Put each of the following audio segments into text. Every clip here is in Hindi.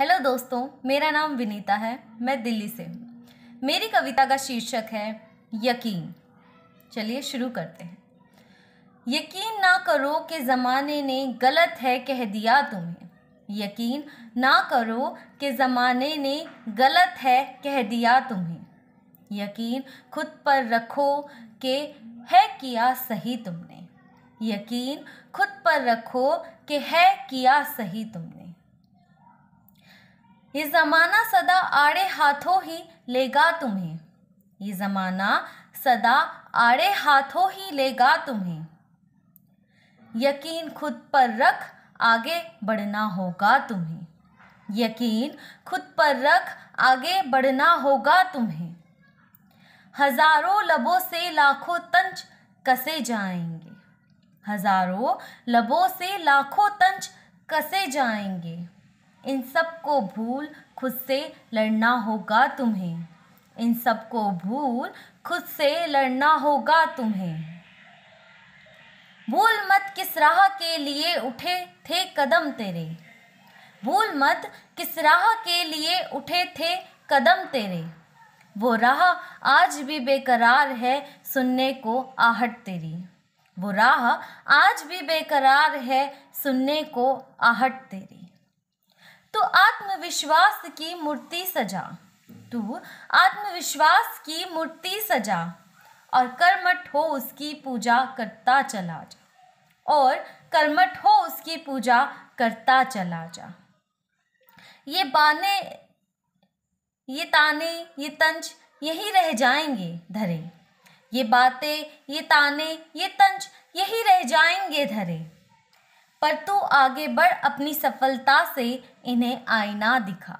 हेलो दोस्तों मेरा नाम विनीता है मैं दिल्ली से हूँ मेरी कविता का शीर्षक है यकीन चलिए शुरू करते हैं यकीन ना करो कि ज़माने ने गलत है कह दिया तुम्हें यकीन ना करो कि ज़माने ने गलत है कह दिया तुम्हें यकीन खुद पर रखो कि है किया सही तुमने यकीन खुद पर रखो कि है किया सही तुमने ये ज़माना सदा आड़े हाथों ही लेगा तुम्हें ये ज़माना सदा आड़े हाथों ही लेगा तुम्हें यकीन खुद पर रख आगे बढ़ना होगा तुम्हें यकीन खुद पर रख आगे बढ़ना होगा तुम्हें हजारों लबों से लाखों तंज कसे जाएंगे हजारों लबों से लाखों तंज कसे जाएंगे इन सब को भूल खुद से लड़ना होगा तुम्हें इन सब को भूल खुद से लड़ना होगा तुम्हें भूल मत किस राह के लिए उठे थे कदम तेरे भूल मत किस राह के लिए उठे थे कदम तेरे वो राह आज भी बेकरार है सुनने को आहट तेरी वो राह आज भी बेकरार है सुनने को आहट तेरी तो आत्मविश्वास की मूर्ति सजा तू आत्मविश्वास की मूर्ति सजा और कर्मठ हो उसकी पूजा करता चला जा और कर्मठ हो उसकी पूजा करता चला जा ये बाने ये ताने ये तंज यही रह जाएंगे धरे ये बातें ये ताने ये तंज यही रह जाएंगे धरे पर तू तो आगे बढ़ अपनी सफलता से इन्हें आईना दिखा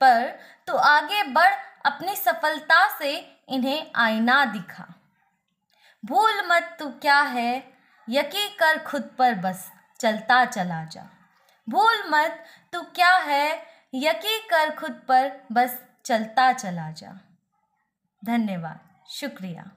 पर तू तो आगे बढ़ अपनी सफलता से इन्हें आईना दिखा भूल मत तू क्या है यकी कर खुद पर बस चलता चला जा भूल मत तू क्या है यकी कर खुद पर बस चलता चला जा धन्यवाद शुक्रिया